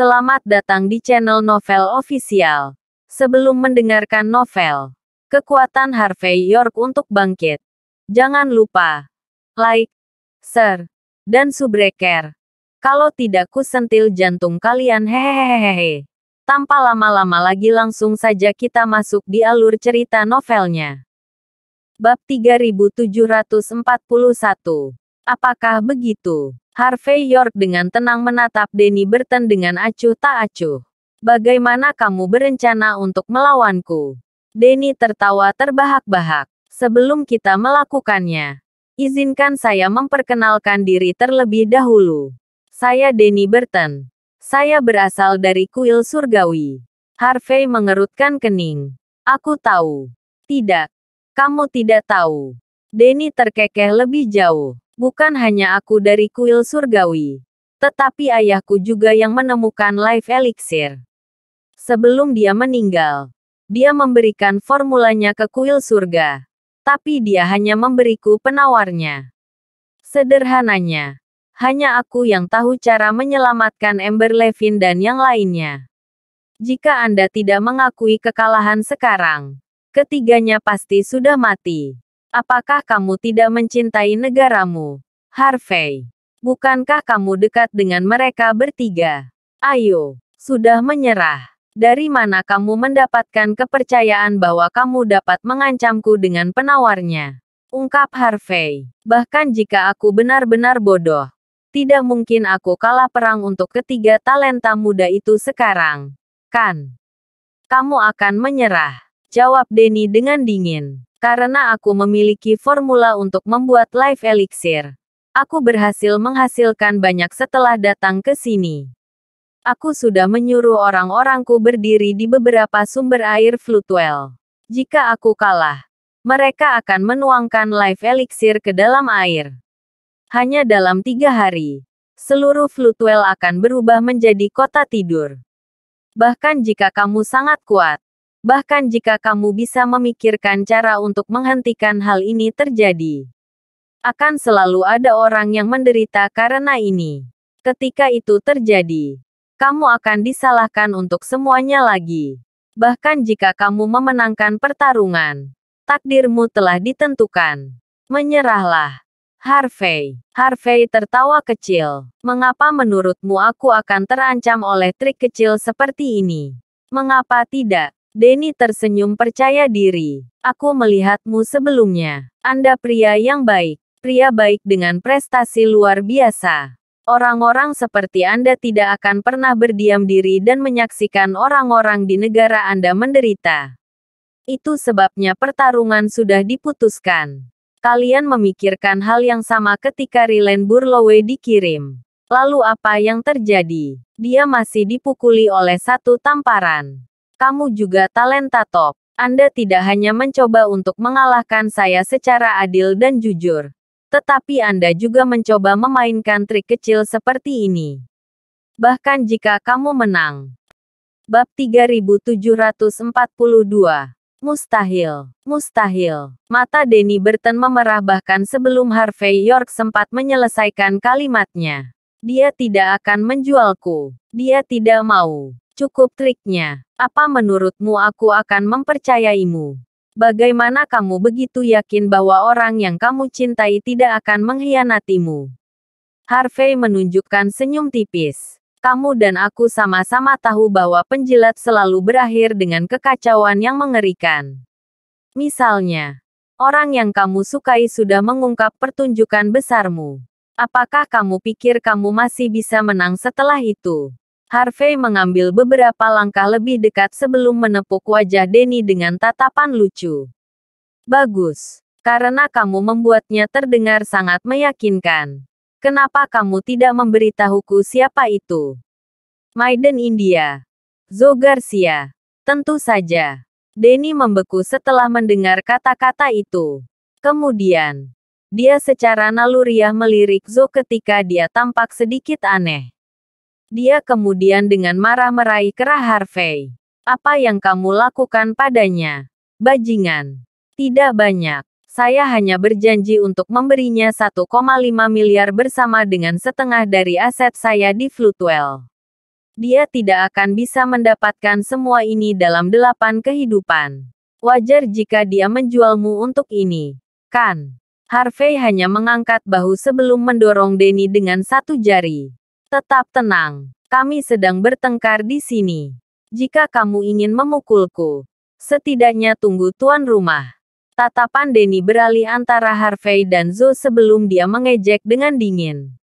Selamat datang di channel Novel Official. Sebelum mendengarkan novel, kekuatan Harvey York untuk bangkit. Jangan lupa like, share, dan subscribe. Kalau tidak ku sentil jantung kalian hehehehehe. Tanpa lama-lama lagi langsung saja kita masuk di alur cerita novelnya. Bab 3741. Apakah begitu? Harvey York dengan tenang menatap Denny Burton dengan acuh tak acuh. Bagaimana kamu berencana untuk melawanku? Denny tertawa terbahak-bahak. Sebelum kita melakukannya, izinkan saya memperkenalkan diri terlebih dahulu. Saya Denny Burton. Saya berasal dari kuil surgawi. Harvey mengerutkan kening. Aku tahu. Tidak. Kamu tidak tahu. Denny terkekeh lebih jauh. Bukan hanya aku dari kuil surgawi, tetapi ayahku juga yang menemukan life elixir. Sebelum dia meninggal, dia memberikan formulanya ke kuil surga, tapi dia hanya memberiku penawarnya. Sederhananya, hanya aku yang tahu cara menyelamatkan Ember Levin dan yang lainnya. Jika Anda tidak mengakui kekalahan sekarang, ketiganya pasti sudah mati. Apakah kamu tidak mencintai negaramu? Harvey, bukankah kamu dekat dengan mereka bertiga? Ayo, sudah menyerah. Dari mana kamu mendapatkan kepercayaan bahwa kamu dapat mengancamku dengan penawarnya? Ungkap Harvey. Bahkan jika aku benar-benar bodoh, tidak mungkin aku kalah perang untuk ketiga talenta muda itu sekarang. Kan? Kamu akan menyerah. Jawab Denny dengan dingin. Karena aku memiliki formula untuk membuat live elixir. Aku berhasil menghasilkan banyak setelah datang ke sini. Aku sudah menyuruh orang-orangku berdiri di beberapa sumber air flutuel. Jika aku kalah, mereka akan menuangkan live elixir ke dalam air. Hanya dalam tiga hari, seluruh flutuel akan berubah menjadi kota tidur. Bahkan jika kamu sangat kuat, bahkan jika kamu bisa memikirkan cara untuk menghentikan hal ini terjadi. Akan selalu ada orang yang menderita karena ini. Ketika itu terjadi, kamu akan disalahkan untuk semuanya lagi. Bahkan jika kamu memenangkan pertarungan, takdirmu telah ditentukan. Menyerahlah. Harvey. Harvey tertawa kecil. Mengapa menurutmu aku akan terancam oleh trik kecil seperti ini? Mengapa tidak? Denny tersenyum percaya diri. Aku melihatmu sebelumnya. Anda pria yang baik. Pria baik dengan prestasi luar biasa. Orang-orang seperti Anda tidak akan pernah berdiam diri dan menyaksikan orang-orang di negara Anda menderita. Itu sebabnya pertarungan sudah diputuskan. Kalian memikirkan hal yang sama ketika Rilen Burlowe dikirim. Lalu apa yang terjadi? Dia masih dipukuli oleh satu tamparan kamu juga talenta top. Anda tidak hanya mencoba untuk mengalahkan saya secara adil dan jujur, tetapi Anda juga mencoba memainkan trik kecil seperti ini. Bahkan jika kamu menang. Bab 3742. Mustahil, mustahil. Mata Denny Burton memerah bahkan sebelum Harvey York sempat menyelesaikan kalimatnya. Dia tidak akan menjualku. Dia tidak mau cukup triknya. Apa menurutmu aku akan mempercayaimu? Bagaimana kamu begitu yakin bahwa orang yang kamu cintai tidak akan mengkhianatimu? Harvey menunjukkan senyum tipis. Kamu dan aku sama-sama tahu bahwa penjilat selalu berakhir dengan kekacauan yang mengerikan. Misalnya, orang yang kamu sukai sudah mengungkap pertunjukan besarmu. Apakah kamu pikir kamu masih bisa menang setelah itu? Harvey mengambil beberapa langkah lebih dekat sebelum menepuk wajah Denny dengan tatapan lucu. Bagus, karena kamu membuatnya terdengar sangat meyakinkan. Kenapa kamu tidak memberitahuku siapa itu? Maiden India. Zo Garcia. Tentu saja. Denny membeku setelah mendengar kata-kata itu. Kemudian, dia secara naluriah melirik Zo ketika dia tampak sedikit aneh. Dia kemudian dengan marah meraih kerah Harvey. Apa yang kamu lakukan padanya? Bajingan. Tidak banyak. Saya hanya berjanji untuk memberinya 1,5 miliar bersama dengan setengah dari aset saya di Flutwell. Dia tidak akan bisa mendapatkan semua ini dalam delapan kehidupan. Wajar jika dia menjualmu untuk ini. Kan? Harvey hanya mengangkat bahu sebelum mendorong Denny dengan satu jari. Tetap tenang. Kami sedang bertengkar di sini. Jika kamu ingin memukulku, setidaknya tunggu tuan rumah. Tatapan Denny beralih antara Harvey dan Zo sebelum dia mengejek dengan dingin.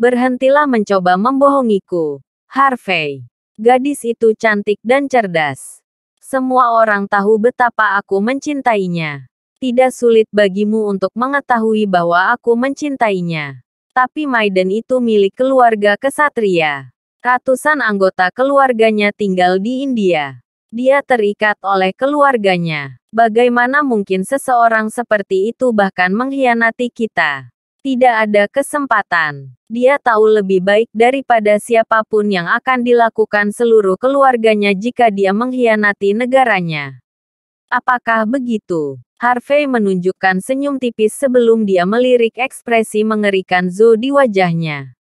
Berhentilah mencoba membohongiku, Harvey. Gadis itu cantik dan cerdas. Semua orang tahu betapa aku mencintainya. Tidak sulit bagimu untuk mengetahui bahwa aku mencintainya. Tapi Maiden itu milik keluarga kesatria. Ratusan anggota keluarganya tinggal di India. Dia terikat oleh keluarganya. Bagaimana mungkin seseorang seperti itu bahkan mengkhianati kita? Tidak ada kesempatan. Dia tahu lebih baik daripada siapapun yang akan dilakukan seluruh keluarganya jika dia mengkhianati negaranya. Apakah begitu? Harvey menunjukkan senyum tipis sebelum dia melirik ekspresi mengerikan Zo di wajahnya.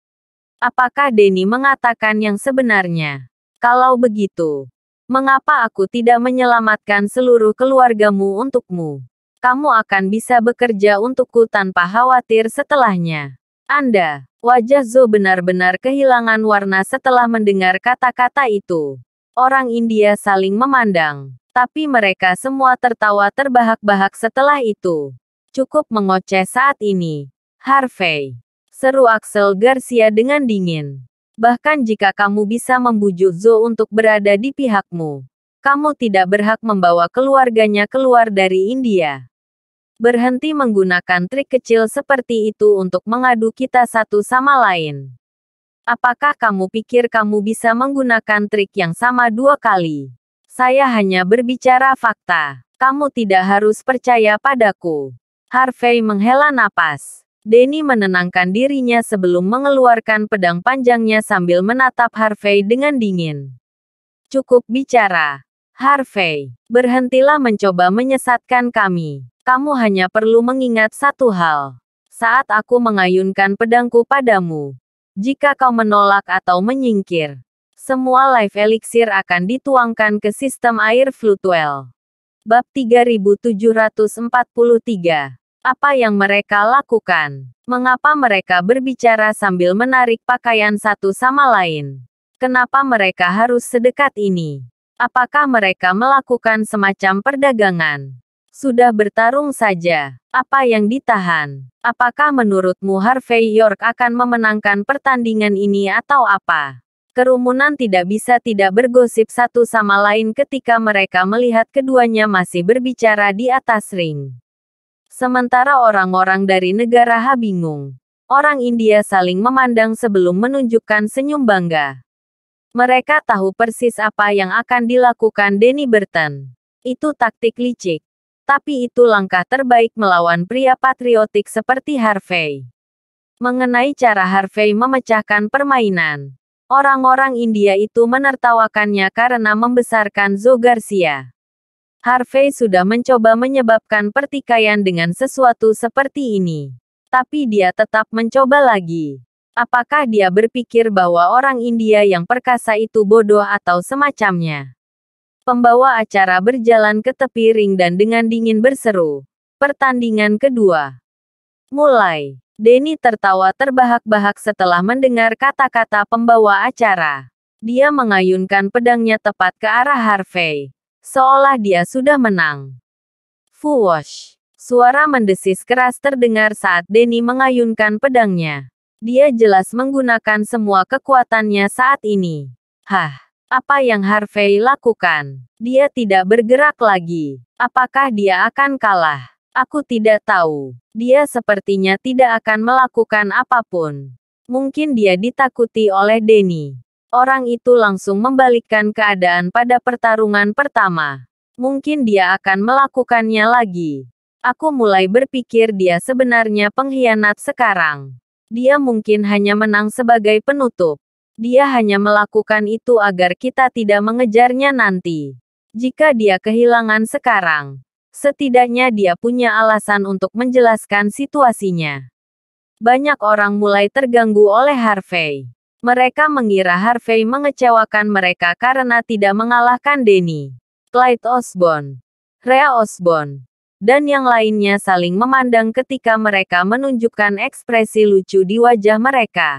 Apakah Denny mengatakan yang sebenarnya? Kalau begitu, mengapa aku tidak menyelamatkan seluruh keluargamu untukmu? Kamu akan bisa bekerja untukku tanpa khawatir setelahnya. Anda, wajah Zo benar-benar kehilangan warna setelah mendengar kata-kata itu. Orang India saling memandang. Tapi mereka semua tertawa terbahak-bahak setelah itu. Cukup mengoceh saat ini. Harvey. Seru Axel Garcia dengan dingin. Bahkan jika kamu bisa membujuk Zo untuk berada di pihakmu, kamu tidak berhak membawa keluarganya keluar dari India. Berhenti menggunakan trik kecil seperti itu untuk mengadu kita satu sama lain. Apakah kamu pikir kamu bisa menggunakan trik yang sama dua kali? Saya hanya berbicara fakta. Kamu tidak harus percaya padaku. Harvey menghela napas. Denny menenangkan dirinya sebelum mengeluarkan pedang panjangnya sambil menatap Harvey dengan dingin. Cukup bicara. Harvey, berhentilah mencoba menyesatkan kami. Kamu hanya perlu mengingat satu hal. Saat aku mengayunkan pedangku padamu, jika kau menolak atau menyingkir, semua live elixir akan dituangkan ke sistem air flutuel. Bab 3743. Apa yang mereka lakukan? Mengapa mereka berbicara sambil menarik pakaian satu sama lain? Kenapa mereka harus sedekat ini? Apakah mereka melakukan semacam perdagangan? Sudah bertarung saja. Apa yang ditahan? Apakah menurutmu Harvey York akan memenangkan pertandingan ini atau apa? Kerumunan tidak bisa tidak bergosip satu sama lain ketika mereka melihat keduanya masih berbicara di atas ring. Sementara orang-orang dari negara H bingung. Orang India saling memandang sebelum menunjukkan senyum bangga. Mereka tahu persis apa yang akan dilakukan Denny Burton. Itu taktik licik. Tapi itu langkah terbaik melawan pria patriotik seperti Harvey. Mengenai cara Harvey memecahkan permainan, Orang-orang India itu menertawakannya karena membesarkan Zo Garcia. Harvey sudah mencoba menyebabkan pertikaian dengan sesuatu seperti ini. Tapi dia tetap mencoba lagi. Apakah dia berpikir bahwa orang India yang perkasa itu bodoh atau semacamnya? Pembawa acara berjalan ke tepi ring dan dengan dingin berseru. Pertandingan kedua. Mulai. Denny tertawa terbahak-bahak setelah mendengar kata-kata pembawa acara. Dia mengayunkan pedangnya tepat ke arah Harvey. Seolah dia sudah menang. Fuwosh. Suara mendesis keras terdengar saat Denny mengayunkan pedangnya. Dia jelas menggunakan semua kekuatannya saat ini. Hah, apa yang Harvey lakukan? Dia tidak bergerak lagi. Apakah dia akan kalah? Aku tidak tahu. Dia sepertinya tidak akan melakukan apapun. Mungkin dia ditakuti oleh Denny. Orang itu langsung membalikkan keadaan pada pertarungan pertama. Mungkin dia akan melakukannya lagi. Aku mulai berpikir dia sebenarnya pengkhianat sekarang. Dia mungkin hanya menang sebagai penutup. Dia hanya melakukan itu agar kita tidak mengejarnya nanti. Jika dia kehilangan sekarang, Setidaknya dia punya alasan untuk menjelaskan situasinya. Banyak orang mulai terganggu oleh Harvey. Mereka mengira Harvey mengecewakan mereka karena tidak mengalahkan Denny, Clyde Osborne, Rhea Osborne, dan yang lainnya saling memandang ketika mereka menunjukkan ekspresi lucu di wajah mereka.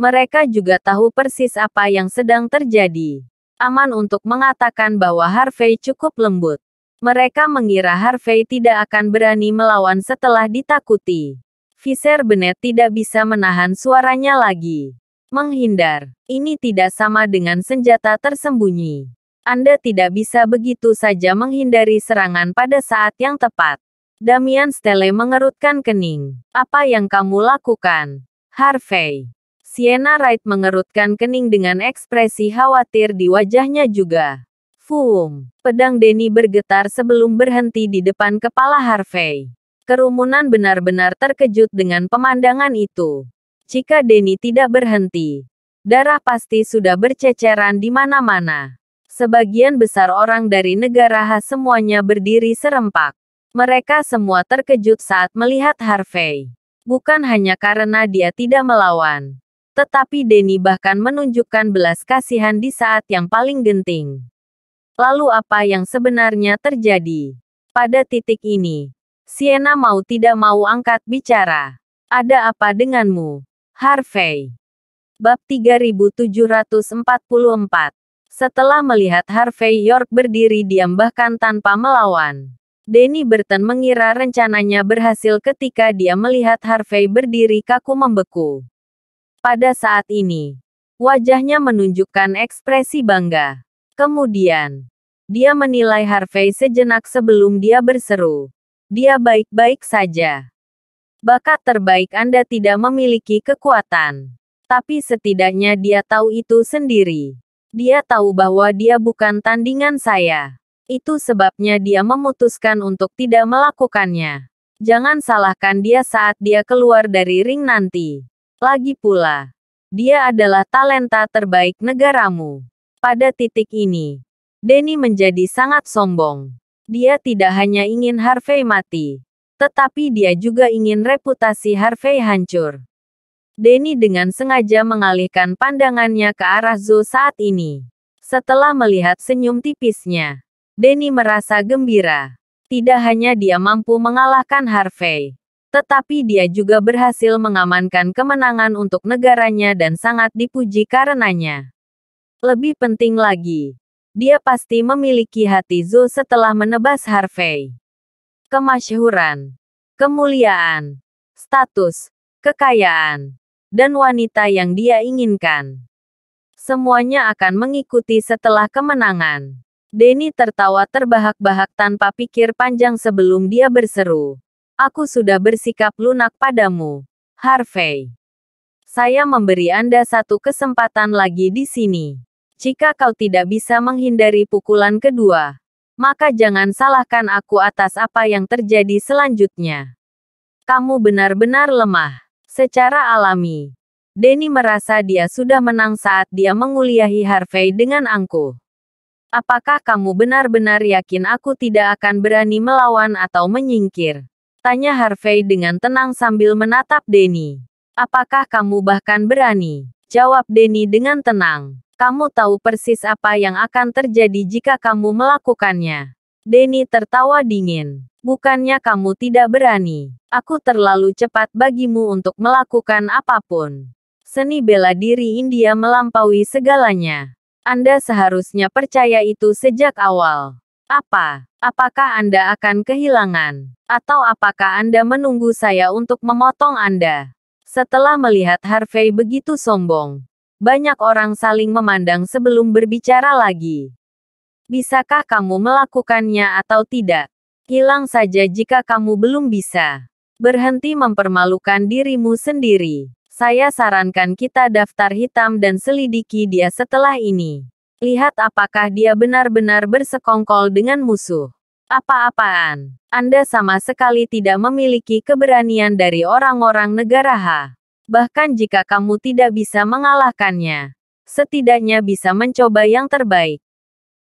Mereka juga tahu persis apa yang sedang terjadi. Aman untuk mengatakan bahwa Harvey cukup lembut. Mereka mengira Harvey tidak akan berani melawan setelah ditakuti. Fisher Bennett tidak bisa menahan suaranya lagi. Menghindar, ini tidak sama dengan senjata tersembunyi. Anda tidak bisa begitu saja menghindari serangan pada saat yang tepat. Damian Stele mengerutkan kening. Apa yang kamu lakukan? Harvey. Sienna Wright mengerutkan kening dengan ekspresi khawatir di wajahnya juga. Fum, Pedang Denny bergetar sebelum berhenti di depan kepala Harvey. Kerumunan benar-benar terkejut dengan pemandangan itu. Jika Denny tidak berhenti, darah pasti sudah berceceran di mana-mana. Sebagian besar orang dari negara H semuanya berdiri serempak. Mereka semua terkejut saat melihat Harvey. Bukan hanya karena dia tidak melawan, tetapi Denny bahkan menunjukkan belas kasihan di saat yang paling genting. Lalu apa yang sebenarnya terjadi? Pada titik ini, Siena mau tidak mau angkat bicara. Ada apa denganmu, Harvey? Bab 3744 Setelah melihat Harvey York berdiri diam bahkan tanpa melawan, Denny Burton mengira rencananya berhasil ketika dia melihat Harvey berdiri kaku membeku. Pada saat ini, wajahnya menunjukkan ekspresi bangga. Kemudian, dia menilai Harvey sejenak sebelum dia berseru. Dia baik-baik saja. Bakat terbaik Anda tidak memiliki kekuatan. Tapi setidaknya dia tahu itu sendiri. Dia tahu bahwa dia bukan tandingan saya. Itu sebabnya dia memutuskan untuk tidak melakukannya. Jangan salahkan dia saat dia keluar dari ring nanti. Lagi pula, dia adalah talenta terbaik negaramu. Pada titik ini, Denny menjadi sangat sombong. Dia tidak hanya ingin Harvey mati, tetapi dia juga ingin reputasi Harvey hancur. Denny dengan sengaja mengalihkan pandangannya ke arah Zo saat ini. Setelah melihat senyum tipisnya, Denny merasa gembira. Tidak hanya dia mampu mengalahkan Harvey, tetapi dia juga berhasil mengamankan kemenangan untuk negaranya dan sangat dipuji karenanya. Lebih penting lagi, dia pasti memiliki hati Zo setelah menebas Harvey. Kemasyhuran, kemuliaan, status, kekayaan, dan wanita yang dia inginkan. Semuanya akan mengikuti setelah kemenangan. Denny tertawa terbahak-bahak tanpa pikir panjang sebelum dia berseru. Aku sudah bersikap lunak padamu, Harvey. Saya memberi Anda satu kesempatan lagi di sini. Jika kau tidak bisa menghindari pukulan kedua, maka jangan salahkan aku atas apa yang terjadi selanjutnya. Kamu benar-benar lemah. Secara alami, Denny merasa dia sudah menang saat dia menguliahi Harvey dengan angkuh. Apakah kamu benar-benar yakin aku tidak akan berani melawan atau menyingkir? Tanya Harvey dengan tenang sambil menatap Denny. Apakah kamu bahkan berani? Jawab Denny dengan tenang. Kamu tahu persis apa yang akan terjadi jika kamu melakukannya. Denny tertawa dingin. Bukannya kamu tidak berani. Aku terlalu cepat bagimu untuk melakukan apapun. Seni bela diri India melampaui segalanya. Anda seharusnya percaya itu sejak awal. Apa? Apakah Anda akan kehilangan? Atau apakah Anda menunggu saya untuk memotong Anda? Setelah melihat Harvey begitu sombong, banyak orang saling memandang sebelum berbicara lagi. Bisakah kamu melakukannya atau tidak? Hilang saja jika kamu belum bisa. Berhenti mempermalukan dirimu sendiri. Saya sarankan kita daftar hitam dan selidiki dia setelah ini. Lihat apakah dia benar-benar bersekongkol dengan musuh. Apa-apaan? Anda sama sekali tidak memiliki keberanian dari orang-orang negara H. Bahkan jika kamu tidak bisa mengalahkannya, setidaknya bisa mencoba yang terbaik.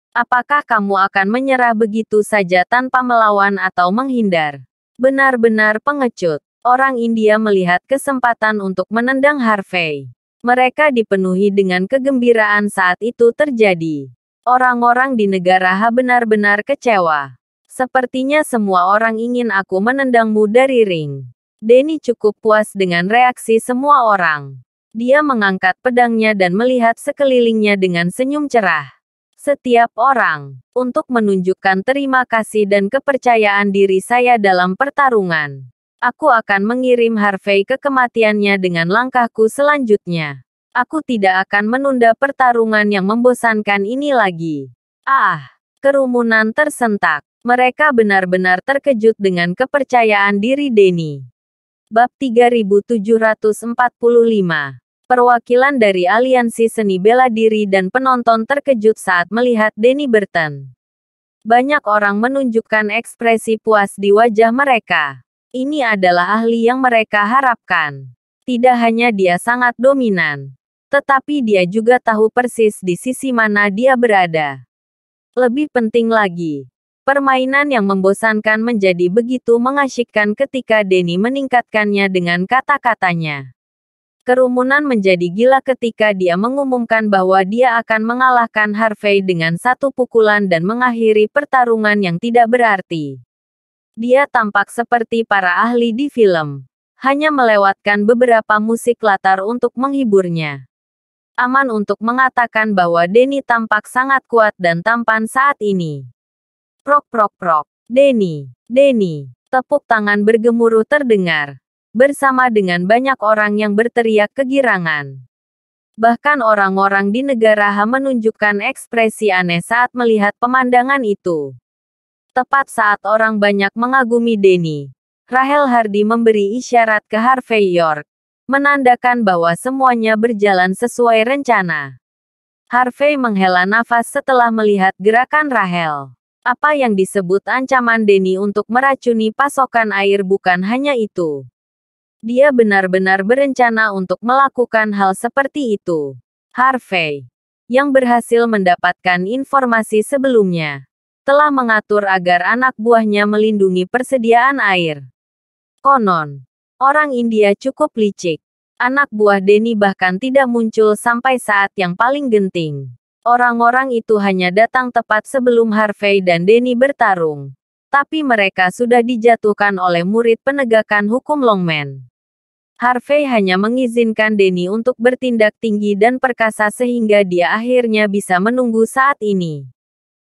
Apakah kamu akan menyerah begitu saja tanpa melawan atau menghindar? Benar-benar pengecut. Orang India melihat kesempatan untuk menendang Harvey. Mereka dipenuhi dengan kegembiraan saat itu terjadi. Orang-orang di negara H benar-benar kecewa. Sepertinya semua orang ingin aku menendangmu dari ring. Denny cukup puas dengan reaksi semua orang. Dia mengangkat pedangnya dan melihat sekelilingnya dengan senyum cerah. Setiap orang, untuk menunjukkan terima kasih dan kepercayaan diri saya dalam pertarungan. Aku akan mengirim Harvey ke kematiannya dengan langkahku selanjutnya. Aku tidak akan menunda pertarungan yang membosankan ini lagi. Ah, kerumunan tersentak. Mereka benar-benar terkejut dengan kepercayaan diri Denny. Bab 3745 Perwakilan dari aliansi seni bela diri dan penonton terkejut saat melihat Denny Burton. Banyak orang menunjukkan ekspresi puas di wajah mereka. Ini adalah ahli yang mereka harapkan. Tidak hanya dia sangat dominan, tetapi dia juga tahu persis di sisi mana dia berada. Lebih penting lagi, Permainan yang membosankan menjadi begitu mengasyikkan ketika Denny meningkatkannya dengan kata-katanya. Kerumunan menjadi gila ketika dia mengumumkan bahwa dia akan mengalahkan Harvey dengan satu pukulan dan mengakhiri pertarungan yang tidak berarti. Dia tampak seperti para ahli di film, hanya melewatkan beberapa musik latar untuk menghiburnya. Aman untuk mengatakan bahwa Denny tampak sangat kuat dan tampan saat ini. Prok prok prok. Denny, Denny. Tepuk tangan bergemuruh terdengar. Bersama dengan banyak orang yang berteriak kegirangan. Bahkan orang-orang di negara H menunjukkan ekspresi aneh saat melihat pemandangan itu. Tepat saat orang banyak mengagumi Denny, Rahel Hardy memberi isyarat ke Harvey York, menandakan bahwa semuanya berjalan sesuai rencana. Harvey menghela nafas setelah melihat gerakan Rahel. Apa yang disebut ancaman Denny untuk meracuni pasokan air bukan hanya itu. Dia benar-benar berencana untuk melakukan hal seperti itu. Harvey, yang berhasil mendapatkan informasi sebelumnya, telah mengatur agar anak buahnya melindungi persediaan air. Konon, orang India cukup licik. Anak buah Denny bahkan tidak muncul sampai saat yang paling genting. Orang-orang itu hanya datang tepat sebelum Harvey dan Denny bertarung. Tapi mereka sudah dijatuhkan oleh murid penegakan hukum Longman. Harvey hanya mengizinkan Denny untuk bertindak tinggi dan perkasa sehingga dia akhirnya bisa menunggu saat ini.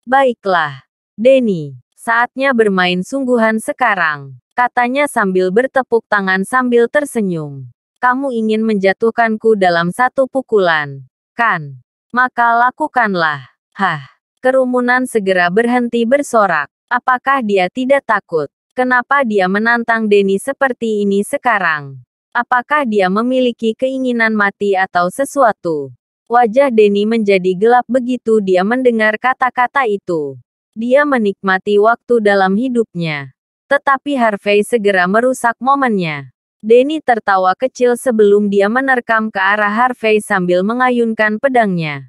Baiklah, Denny, saatnya bermain sungguhan sekarang, katanya sambil bertepuk tangan sambil tersenyum. Kamu ingin menjatuhkanku dalam satu pukulan, kan? maka lakukanlah. Hah, kerumunan segera berhenti bersorak. Apakah dia tidak takut? Kenapa dia menantang Denny seperti ini sekarang? Apakah dia memiliki keinginan mati atau sesuatu? Wajah Denny menjadi gelap begitu dia mendengar kata-kata itu. Dia menikmati waktu dalam hidupnya. Tetapi Harvey segera merusak momennya. Denny tertawa kecil sebelum dia menerkam ke arah Harvey sambil mengayunkan pedangnya.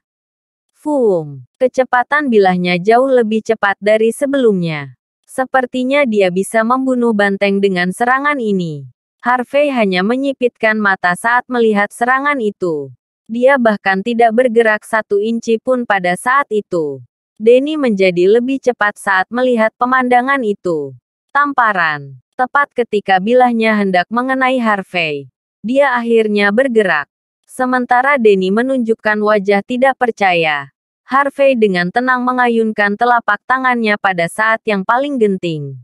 Fum. kecepatan bilahnya jauh lebih cepat dari sebelumnya. Sepertinya dia bisa membunuh banteng dengan serangan ini. Harvey hanya menyipitkan mata saat melihat serangan itu. Dia bahkan tidak bergerak satu inci pun pada saat itu. Denny menjadi lebih cepat saat melihat pemandangan itu. Tamparan. Tepat ketika bilahnya hendak mengenai Harvey, dia akhirnya bergerak. Sementara Denny menunjukkan wajah tidak percaya. Harvey dengan tenang mengayunkan telapak tangannya pada saat yang paling genting.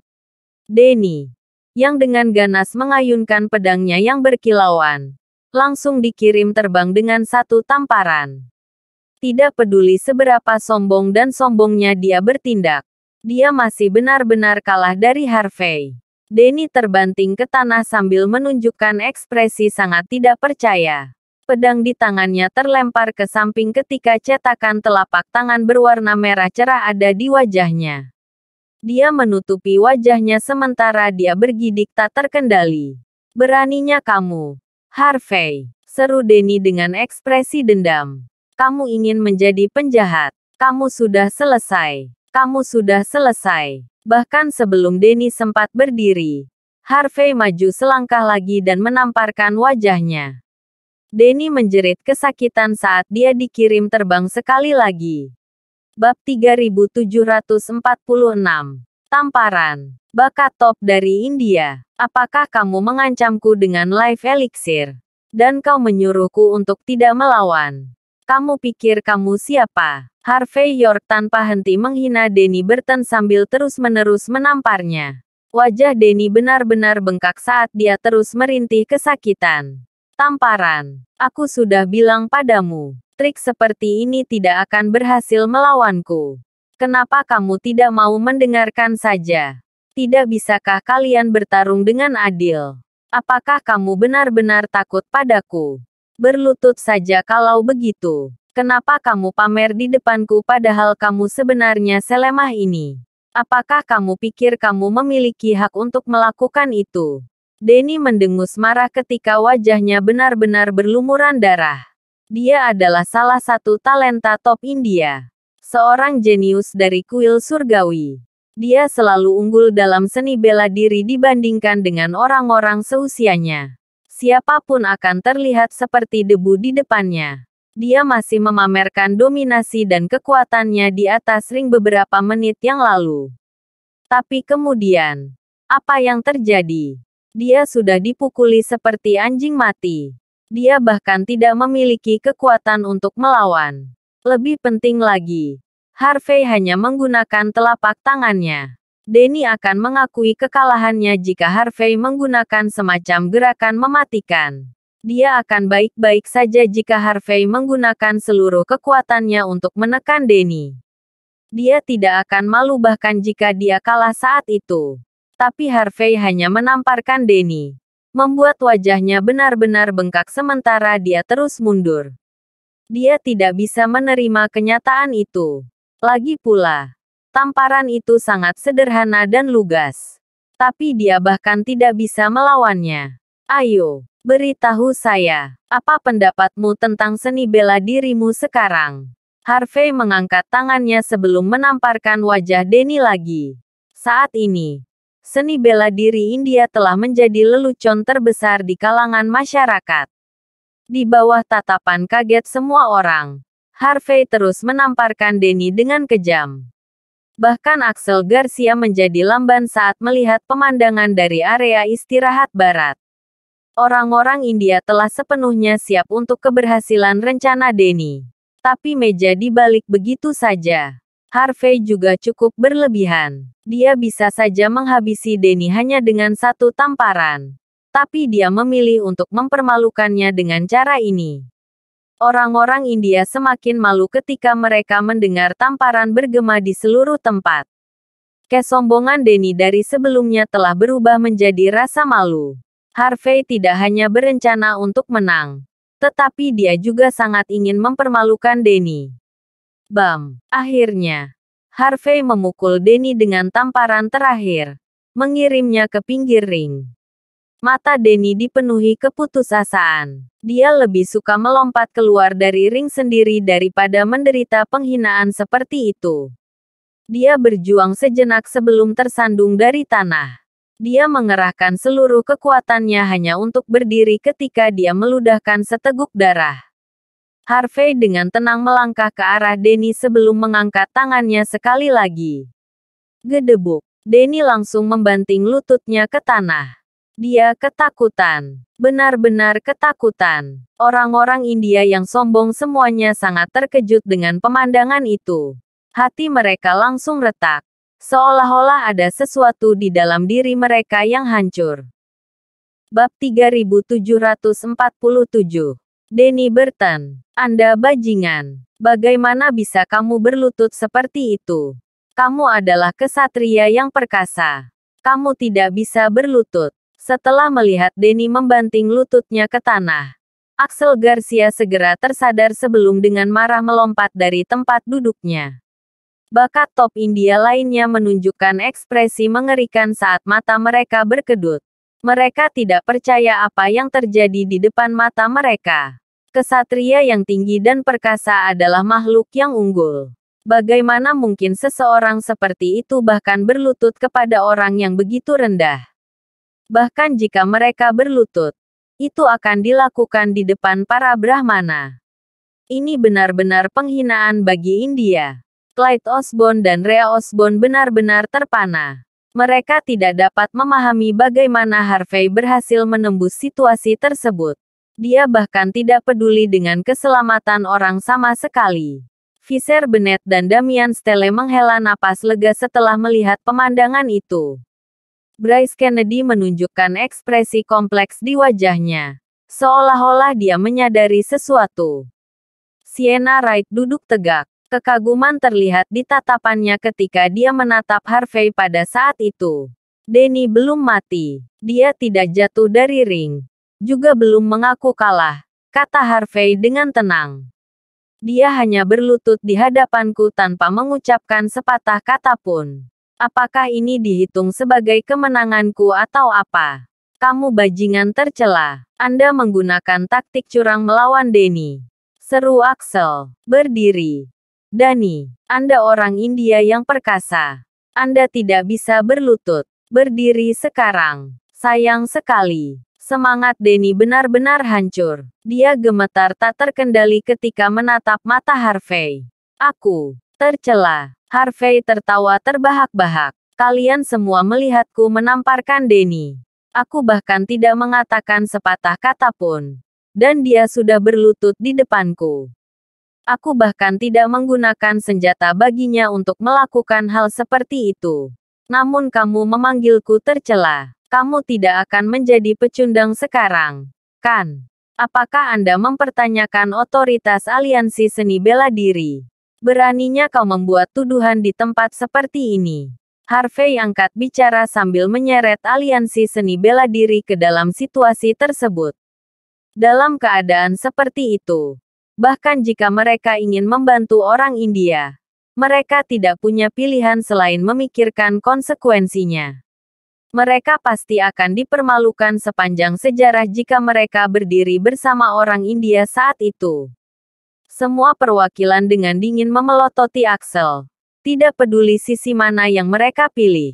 Denny, yang dengan ganas mengayunkan pedangnya yang berkilauan, langsung dikirim terbang dengan satu tamparan. Tidak peduli seberapa sombong dan sombongnya dia bertindak, dia masih benar-benar kalah dari Harvey. Denny terbanting ke tanah sambil menunjukkan ekspresi sangat tidak percaya. Pedang di tangannya terlempar ke samping ketika cetakan telapak tangan berwarna merah cerah ada di wajahnya. Dia menutupi wajahnya sementara dia bergidik tak terkendali. Beraninya kamu, Harvey, seru Denny dengan ekspresi dendam. Kamu ingin menjadi penjahat. Kamu sudah selesai. Kamu sudah selesai. Bahkan sebelum Denny sempat berdiri, Harvey maju selangkah lagi dan menamparkan wajahnya. Denny menjerit kesakitan saat dia dikirim terbang sekali lagi. Bab 3746 Tamparan Bakat top dari India. Apakah kamu mengancamku dengan live elixir? Dan kau menyuruhku untuk tidak melawan. Kamu pikir kamu siapa? Harvey York tanpa henti menghina Denny Burton sambil terus-menerus menamparnya. Wajah Denny benar-benar bengkak saat dia terus merintih kesakitan. Tamparan. Aku sudah bilang padamu, trik seperti ini tidak akan berhasil melawanku. Kenapa kamu tidak mau mendengarkan saja? Tidak bisakah kalian bertarung dengan adil? Apakah kamu benar-benar takut padaku? Berlutut saja kalau begitu. Kenapa kamu pamer di depanku padahal kamu sebenarnya selemah ini? Apakah kamu pikir kamu memiliki hak untuk melakukan itu? Denny mendengus marah ketika wajahnya benar-benar berlumuran darah. Dia adalah salah satu talenta top India. Seorang jenius dari kuil surgawi. Dia selalu unggul dalam seni bela diri dibandingkan dengan orang-orang seusianya. Siapapun akan terlihat seperti debu di depannya. Dia masih memamerkan dominasi dan kekuatannya di atas ring beberapa menit yang lalu. Tapi kemudian, apa yang terjadi? Dia sudah dipukuli seperti anjing mati. Dia bahkan tidak memiliki kekuatan untuk melawan. Lebih penting lagi, Harvey hanya menggunakan telapak tangannya. Denny akan mengakui kekalahannya jika Harvey menggunakan semacam gerakan mematikan. Dia akan baik-baik saja jika Harvey menggunakan seluruh kekuatannya untuk menekan Denny. Dia tidak akan malu bahkan jika dia kalah saat itu. Tapi Harvey hanya menamparkan Denny. Membuat wajahnya benar-benar bengkak sementara dia terus mundur. Dia tidak bisa menerima kenyataan itu. Lagi pula, tamparan itu sangat sederhana dan lugas. Tapi dia bahkan tidak bisa melawannya. Ayo, Beritahu saya, apa pendapatmu tentang seni bela dirimu sekarang? Harvey mengangkat tangannya sebelum menamparkan wajah Denny lagi. Saat ini, seni bela diri India telah menjadi lelucon terbesar di kalangan masyarakat. Di bawah tatapan kaget semua orang, Harvey terus menamparkan Denny dengan kejam. Bahkan Axel Garcia menjadi lamban saat melihat pemandangan dari area istirahat barat. Orang-orang India telah sepenuhnya siap untuk keberhasilan rencana Denny. Tapi meja dibalik begitu saja. Harvey juga cukup berlebihan. Dia bisa saja menghabisi Denny hanya dengan satu tamparan. Tapi dia memilih untuk mempermalukannya dengan cara ini. Orang-orang India semakin malu ketika mereka mendengar tamparan bergema di seluruh tempat. Kesombongan Denny dari sebelumnya telah berubah menjadi rasa malu. Harvey tidak hanya berencana untuk menang, tetapi dia juga sangat ingin mempermalukan Denny. Bam! Akhirnya, Harvey memukul Denny dengan tamparan terakhir, mengirimnya ke pinggir ring. Mata Denny dipenuhi keputusasaan. Dia lebih suka melompat keluar dari ring sendiri daripada menderita penghinaan seperti itu. Dia berjuang sejenak sebelum tersandung dari tanah dia mengerahkan seluruh kekuatannya hanya untuk berdiri ketika dia meludahkan seteguk darah. Harvey dengan tenang melangkah ke arah Denny sebelum mengangkat tangannya sekali lagi. Gedebuk, Denny langsung membanting lututnya ke tanah. Dia ketakutan, benar-benar ketakutan. Orang-orang India yang sombong semuanya sangat terkejut dengan pemandangan itu. Hati mereka langsung retak seolah-olah ada sesuatu di dalam diri mereka yang hancur. Bab 3747 Denny Burton, Anda bajingan. Bagaimana bisa kamu berlutut seperti itu? Kamu adalah kesatria yang perkasa. Kamu tidak bisa berlutut. Setelah melihat Denny membanting lututnya ke tanah, Axel Garcia segera tersadar sebelum dengan marah melompat dari tempat duduknya. Bakat top India lainnya menunjukkan ekspresi mengerikan saat mata mereka berkedut. Mereka tidak percaya apa yang terjadi di depan mata mereka. Kesatria yang tinggi dan perkasa adalah makhluk yang unggul. Bagaimana mungkin seseorang seperti itu bahkan berlutut kepada orang yang begitu rendah? Bahkan jika mereka berlutut, itu akan dilakukan di depan para Brahmana. Ini benar-benar penghinaan bagi India. Clyde Osborne dan Rhea Osborne benar-benar terpana. Mereka tidak dapat memahami bagaimana Harvey berhasil menembus situasi tersebut. Dia bahkan tidak peduli dengan keselamatan orang sama sekali. Fisher Bennett dan Damian Stele menghela napas lega setelah melihat pemandangan itu. Bryce Kennedy menunjukkan ekspresi kompleks di wajahnya. Seolah-olah dia menyadari sesuatu. Sienna Wright duduk tegak. Kekaguman terlihat di tatapannya ketika dia menatap Harvey pada saat itu. Denny belum mati. Dia tidak jatuh dari ring. Juga belum mengaku kalah, kata Harvey dengan tenang. Dia hanya berlutut di hadapanku tanpa mengucapkan sepatah kata pun. Apakah ini dihitung sebagai kemenanganku atau apa? Kamu bajingan tercela. Anda menggunakan taktik curang melawan Denny. Seru Axel. Berdiri. Dani, Anda orang India yang perkasa. Anda tidak bisa berlutut. Berdiri sekarang. Sayang sekali. Semangat Denny benar-benar hancur. Dia gemetar tak terkendali ketika menatap mata Harvey. Aku, tercela. Harvey tertawa terbahak-bahak. Kalian semua melihatku menamparkan Denny. Aku bahkan tidak mengatakan sepatah kata pun. Dan dia sudah berlutut di depanku. Aku bahkan tidak menggunakan senjata baginya untuk melakukan hal seperti itu. Namun kamu memanggilku tercela. Kamu tidak akan menjadi pecundang sekarang, kan? Apakah Anda mempertanyakan otoritas aliansi seni bela diri? Beraninya kau membuat tuduhan di tempat seperti ini. Harvey angkat bicara sambil menyeret aliansi seni bela diri ke dalam situasi tersebut. Dalam keadaan seperti itu, bahkan jika mereka ingin membantu orang India. Mereka tidak punya pilihan selain memikirkan konsekuensinya. Mereka pasti akan dipermalukan sepanjang sejarah jika mereka berdiri bersama orang India saat itu. Semua perwakilan dengan dingin memelototi Axel. Tidak peduli sisi mana yang mereka pilih.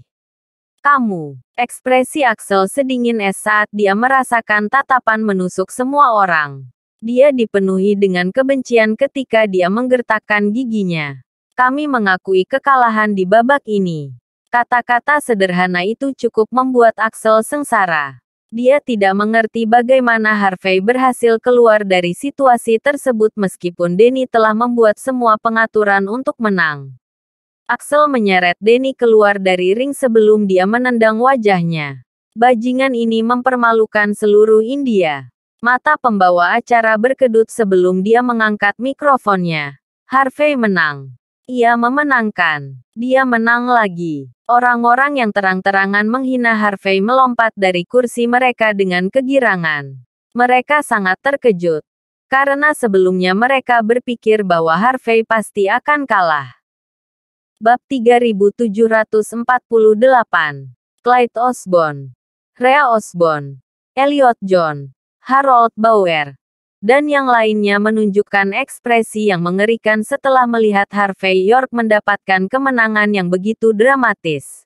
Kamu, ekspresi Axel sedingin es saat dia merasakan tatapan menusuk semua orang. Dia dipenuhi dengan kebencian ketika dia menggertakkan giginya. Kami mengakui kekalahan di babak ini. Kata-kata sederhana itu cukup membuat Axel sengsara. Dia tidak mengerti bagaimana Harvey berhasil keluar dari situasi tersebut meskipun Denny telah membuat semua pengaturan untuk menang. Axel menyeret Denny keluar dari ring sebelum dia menendang wajahnya. Bajingan ini mempermalukan seluruh India. Mata pembawa acara berkedut sebelum dia mengangkat mikrofonnya. Harvey menang. Ia memenangkan. Dia menang lagi. Orang-orang yang terang-terangan menghina Harvey melompat dari kursi mereka dengan kegirangan. Mereka sangat terkejut. Karena sebelumnya mereka berpikir bahwa Harvey pasti akan kalah. Bab 3748 Clyde Osborne Rhea Osborne Elliot John Harold Bauer, dan yang lainnya menunjukkan ekspresi yang mengerikan setelah melihat Harvey York mendapatkan kemenangan yang begitu dramatis.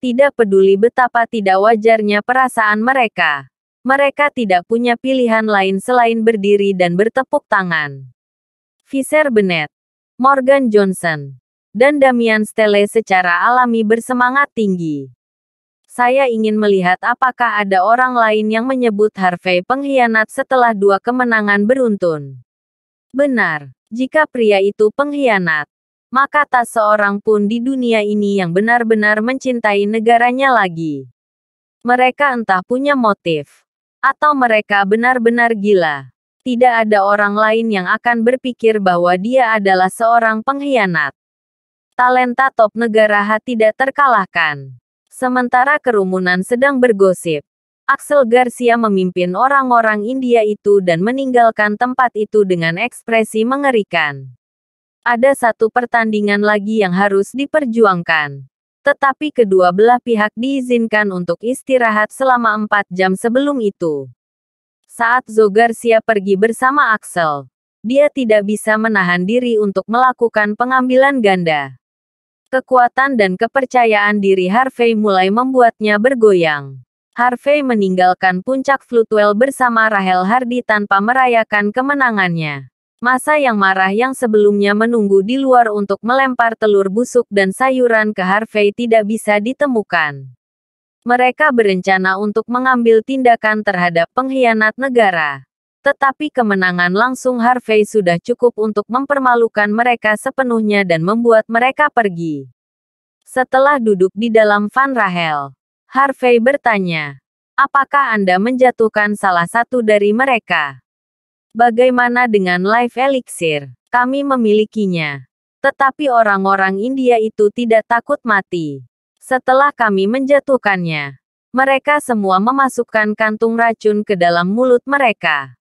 Tidak peduli betapa tidak wajarnya perasaan mereka, mereka tidak punya pilihan lain selain berdiri dan bertepuk tangan. Fisher Bennett, Morgan Johnson, dan Damian Stele secara alami bersemangat tinggi. Saya ingin melihat apakah ada orang lain yang menyebut Harvey pengkhianat setelah dua kemenangan beruntun. Benar, jika pria itu pengkhianat, maka tak seorang pun di dunia ini yang benar-benar mencintai negaranya lagi. Mereka entah punya motif, atau mereka benar-benar gila. Tidak ada orang lain yang akan berpikir bahwa dia adalah seorang pengkhianat. Talenta top negara tidak terkalahkan. Sementara kerumunan sedang bergosip, Axel Garcia memimpin orang-orang India itu dan meninggalkan tempat itu dengan ekspresi mengerikan. Ada satu pertandingan lagi yang harus diperjuangkan. Tetapi kedua belah pihak diizinkan untuk istirahat selama empat jam sebelum itu. Saat Zo Garcia pergi bersama Axel, dia tidak bisa menahan diri untuk melakukan pengambilan ganda. Kekuatan dan kepercayaan diri Harvey mulai membuatnya bergoyang. Harvey meninggalkan puncak Flutwell bersama Rahel Hardy tanpa merayakan kemenangannya. Masa yang marah yang sebelumnya menunggu di luar untuk melempar telur busuk dan sayuran ke Harvey tidak bisa ditemukan. Mereka berencana untuk mengambil tindakan terhadap pengkhianat negara. Tetapi kemenangan langsung Harvey sudah cukup untuk mempermalukan mereka sepenuhnya dan membuat mereka pergi. Setelah duduk di dalam Van Rahel, Harvey bertanya, apakah Anda menjatuhkan salah satu dari mereka? Bagaimana dengan life elixir? Kami memilikinya. Tetapi orang-orang India itu tidak takut mati. Setelah kami menjatuhkannya, mereka semua memasukkan kantung racun ke dalam mulut mereka.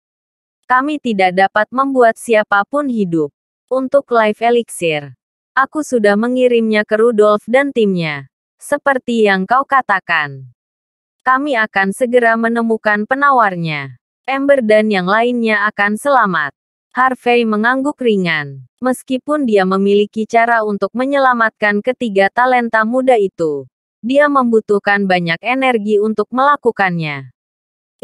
Kami tidak dapat membuat siapapun hidup. Untuk live elixir, aku sudah mengirimnya ke Rudolf dan timnya. Seperti yang kau katakan. Kami akan segera menemukan penawarnya. Ember dan yang lainnya akan selamat. Harvey mengangguk ringan. Meskipun dia memiliki cara untuk menyelamatkan ketiga talenta muda itu, dia membutuhkan banyak energi untuk melakukannya.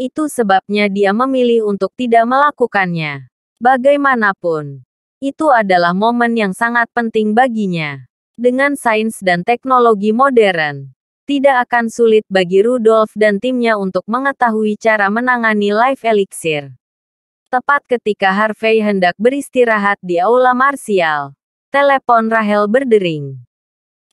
Itu sebabnya dia memilih untuk tidak melakukannya. Bagaimanapun, itu adalah momen yang sangat penting baginya. Dengan sains dan teknologi modern, tidak akan sulit bagi Rudolf dan timnya untuk mengetahui cara menangani life elixir. Tepat ketika Harvey hendak beristirahat di aula martial, telepon Rahel berdering.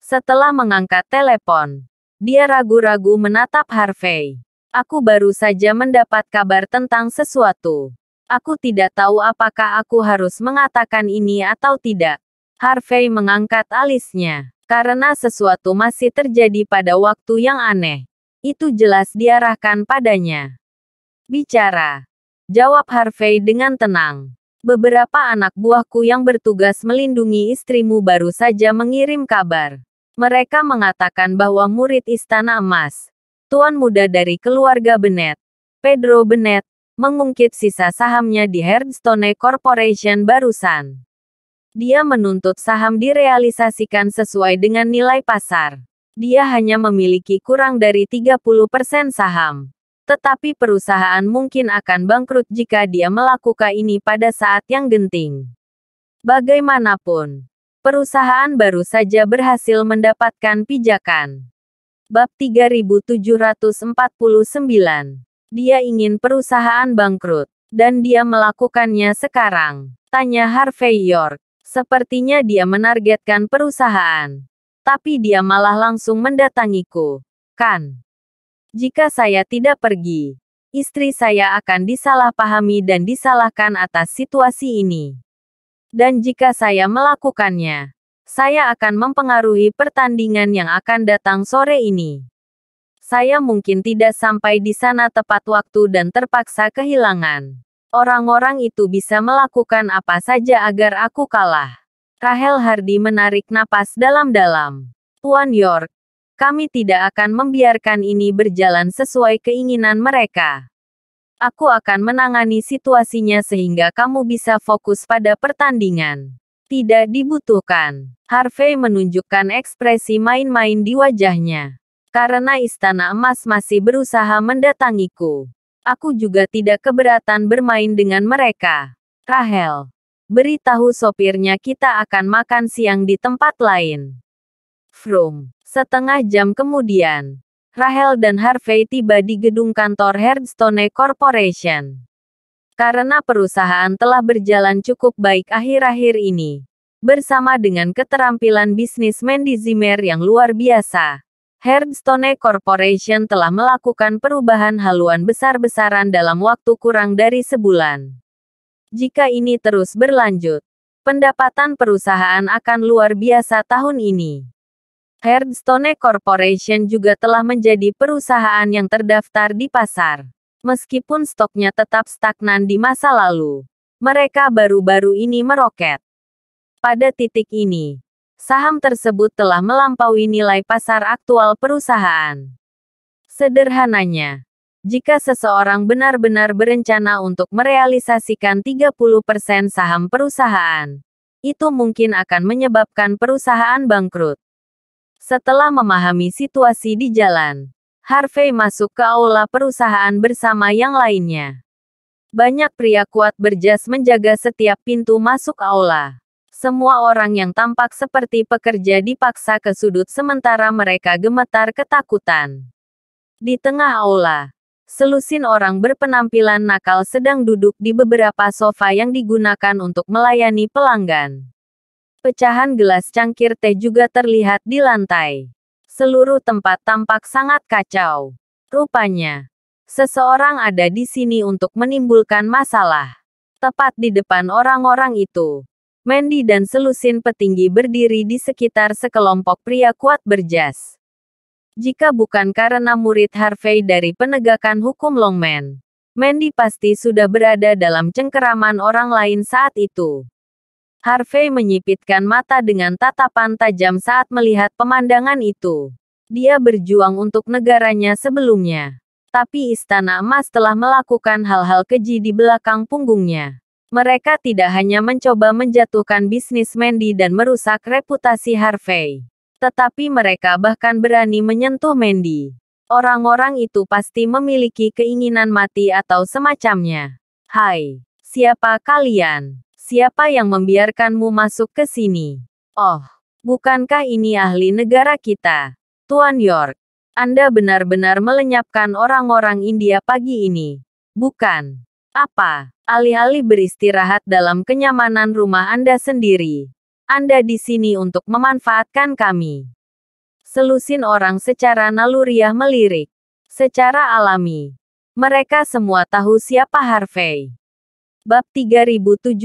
Setelah mengangkat telepon, dia ragu-ragu menatap Harvey. Aku baru saja mendapat kabar tentang sesuatu. Aku tidak tahu apakah aku harus mengatakan ini atau tidak. Harvey mengangkat alisnya. Karena sesuatu masih terjadi pada waktu yang aneh. Itu jelas diarahkan padanya. Bicara. Jawab Harvey dengan tenang. Beberapa anak buahku yang bertugas melindungi istrimu baru saja mengirim kabar. Mereka mengatakan bahwa murid Istana Emas, tuan muda dari keluarga Bennett, Pedro Bennett, mengungkit sisa sahamnya di Herdstone Corporation barusan. Dia menuntut saham direalisasikan sesuai dengan nilai pasar. Dia hanya memiliki kurang dari 30% saham. Tetapi perusahaan mungkin akan bangkrut jika dia melakukan ini pada saat yang genting. Bagaimanapun, perusahaan baru saja berhasil mendapatkan pijakan. Bab 3749. Dia ingin perusahaan bangkrut. Dan dia melakukannya sekarang. Tanya Harvey York. Sepertinya dia menargetkan perusahaan. Tapi dia malah langsung mendatangiku. Kan? Jika saya tidak pergi, istri saya akan disalahpahami dan disalahkan atas situasi ini. Dan jika saya melakukannya, saya akan mempengaruhi pertandingan yang akan datang sore ini. Saya mungkin tidak sampai di sana tepat waktu dan terpaksa kehilangan. Orang-orang itu bisa melakukan apa saja agar aku kalah. Rahel Hardy menarik napas dalam-dalam. Tuan York, kami tidak akan membiarkan ini berjalan sesuai keinginan mereka. Aku akan menangani situasinya sehingga kamu bisa fokus pada pertandingan. Tidak dibutuhkan. Harvey menunjukkan ekspresi main-main di wajahnya. Karena istana emas masih berusaha mendatangiku. Aku juga tidak keberatan bermain dengan mereka. Rahel. Beritahu sopirnya kita akan makan siang di tempat lain. From. Setengah jam kemudian, Rahel dan Harvey tiba di gedung kantor Herdstone Corporation. Karena perusahaan telah berjalan cukup baik akhir-akhir ini. Bersama dengan keterampilan bisnis di Zimmer yang luar biasa, Herbstone Corporation telah melakukan perubahan haluan besar-besaran dalam waktu kurang dari sebulan. Jika ini terus berlanjut, pendapatan perusahaan akan luar biasa tahun ini. Herbstone Corporation juga telah menjadi perusahaan yang terdaftar di pasar. Meskipun stoknya tetap stagnan di masa lalu, mereka baru-baru ini meroket. Pada titik ini, saham tersebut telah melampaui nilai pasar aktual perusahaan. Sederhananya, jika seseorang benar-benar berencana untuk merealisasikan 30% saham perusahaan, itu mungkin akan menyebabkan perusahaan bangkrut. Setelah memahami situasi di jalan, Harvey masuk ke aula perusahaan bersama yang lainnya. Banyak pria kuat berjas menjaga setiap pintu masuk aula. Semua orang yang tampak seperti pekerja dipaksa ke sudut sementara mereka gemetar ketakutan. Di tengah aula, selusin orang berpenampilan nakal sedang duduk di beberapa sofa yang digunakan untuk melayani pelanggan. Pecahan gelas cangkir teh juga terlihat di lantai. Seluruh tempat tampak sangat kacau. Rupanya, seseorang ada di sini untuk menimbulkan masalah. Tepat di depan orang-orang itu, Mandy dan selusin petinggi berdiri di sekitar sekelompok pria kuat berjas. Jika bukan karena murid Harvey dari penegakan hukum Longman, Mandy pasti sudah berada dalam cengkeraman orang lain saat itu. Harvey menyipitkan mata dengan tatapan tajam saat melihat pemandangan itu. Dia berjuang untuk negaranya sebelumnya. Tapi Istana Emas telah melakukan hal-hal keji di belakang punggungnya. Mereka tidak hanya mencoba menjatuhkan bisnis Mandy dan merusak reputasi Harvey. Tetapi mereka bahkan berani menyentuh Mandy. Orang-orang itu pasti memiliki keinginan mati atau semacamnya. Hai, siapa kalian? Siapa yang membiarkanmu masuk ke sini? Oh, bukankah ini ahli negara kita? Tuan York, Anda benar-benar melenyapkan orang-orang India pagi ini. Bukan. Apa? Alih-alih beristirahat dalam kenyamanan rumah Anda sendiri. Anda di sini untuk memanfaatkan kami. Selusin orang secara naluriah melirik. Secara alami. Mereka semua tahu siapa Harvey. Bab 3750.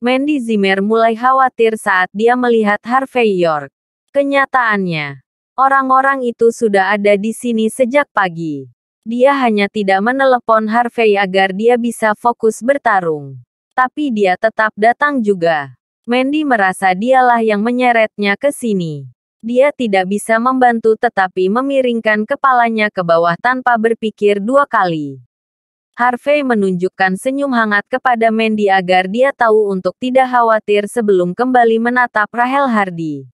Mandy Zimmer mulai khawatir saat dia melihat Harvey York. Kenyataannya, orang-orang itu sudah ada di sini sejak pagi. Dia hanya tidak menelepon Harvey agar dia bisa fokus bertarung. Tapi dia tetap datang juga. Mandy merasa dialah yang menyeretnya ke sini. Dia tidak bisa membantu tetapi memiringkan kepalanya ke bawah tanpa berpikir dua kali. Harvey menunjukkan senyum hangat kepada Mandy agar dia tahu untuk tidak khawatir sebelum kembali menatap Rahel Hardy.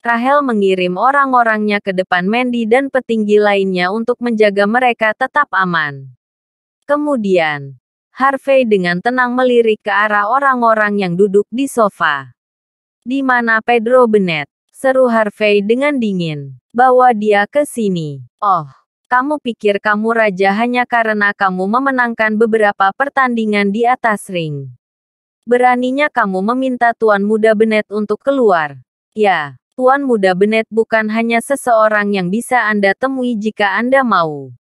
Rahel mengirim orang-orangnya ke depan Mandy dan petinggi lainnya untuk menjaga mereka tetap aman. Kemudian, Harvey dengan tenang melirik ke arah orang-orang yang duduk di sofa. Di mana Pedro Benet? Seru Harvey dengan dingin. Bawa dia ke sini. Oh, kamu pikir kamu raja hanya karena kamu memenangkan beberapa pertandingan di atas ring. Beraninya kamu meminta Tuan Muda Benet untuk keluar. Ya, Tuan Muda Benet bukan hanya seseorang yang bisa Anda temui jika Anda mau.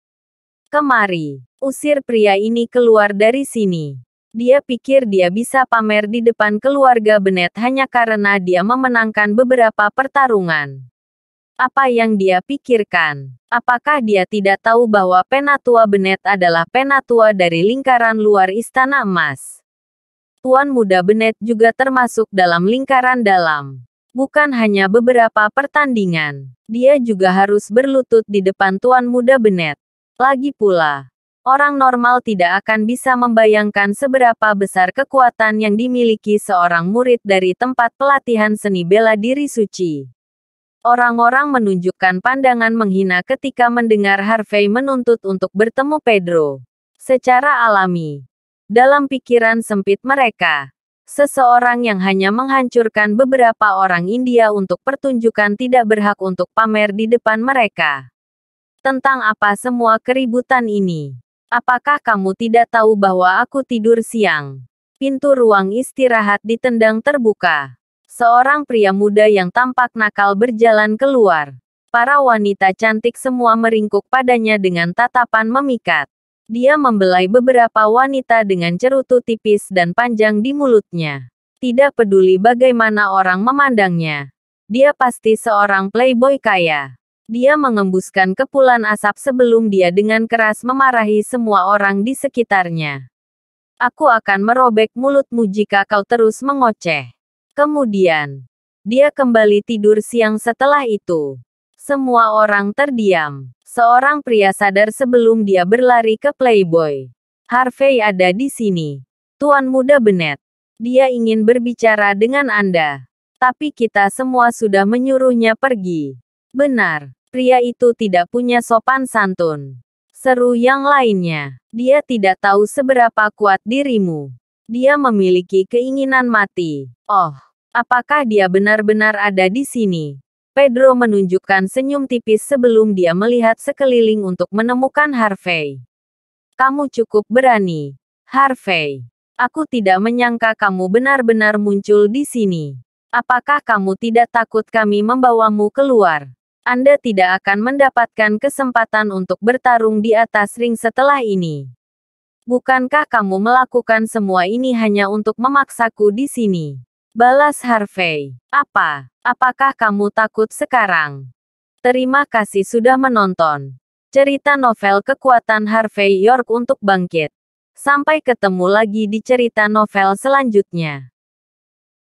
Kemari, usir pria ini keluar dari sini. Dia pikir dia bisa pamer di depan keluarga Benet hanya karena dia memenangkan beberapa pertarungan. Apa yang dia pikirkan? Apakah dia tidak tahu bahwa Penatua Benet adalah penatua dari lingkaran luar Istana Emas? Tuan Muda Benet juga termasuk dalam lingkaran dalam. Bukan hanya beberapa pertandingan, dia juga harus berlutut di depan Tuan Muda Benet. Lagi pula, orang normal tidak akan bisa membayangkan seberapa besar kekuatan yang dimiliki seorang murid dari tempat pelatihan seni bela diri suci. Orang-orang menunjukkan pandangan menghina ketika mendengar Harvey menuntut untuk bertemu Pedro. Secara alami, dalam pikiran sempit mereka, seseorang yang hanya menghancurkan beberapa orang India untuk pertunjukan tidak berhak untuk pamer di depan mereka. Tentang apa semua keributan ini? Apakah kamu tidak tahu bahwa aku tidur siang? Pintu ruang istirahat ditendang terbuka. Seorang pria muda yang tampak nakal berjalan keluar. Para wanita cantik semua meringkuk padanya dengan tatapan memikat. Dia membelai beberapa wanita dengan cerutu tipis dan panjang di mulutnya. Tidak peduli bagaimana orang memandangnya. Dia pasti seorang playboy kaya. Dia mengembuskan kepulan asap sebelum dia dengan keras memarahi semua orang di sekitarnya. Aku akan merobek mulutmu jika kau terus mengoceh. Kemudian, dia kembali tidur siang setelah itu. Semua orang terdiam. Seorang pria sadar sebelum dia berlari ke Playboy. Harvey ada di sini. Tuan muda Benet. Dia ingin berbicara dengan Anda. Tapi kita semua sudah menyuruhnya pergi. Benar, pria itu tidak punya sopan santun. Seru yang lainnya. Dia tidak tahu seberapa kuat dirimu. Dia memiliki keinginan mati. Oh, Apakah dia benar-benar ada di sini? Pedro menunjukkan senyum tipis sebelum dia melihat sekeliling untuk menemukan Harvey. Kamu cukup berani, Harvey. Aku tidak menyangka kamu benar-benar muncul di sini. Apakah kamu tidak takut kami membawamu keluar? Anda tidak akan mendapatkan kesempatan untuk bertarung di atas ring setelah ini. Bukankah kamu melakukan semua ini hanya untuk memaksaku di sini? Balas Harvey. Apa? Apakah kamu takut sekarang? Terima kasih sudah menonton. Cerita novel kekuatan Harvey York untuk bangkit. Sampai ketemu lagi di cerita novel selanjutnya.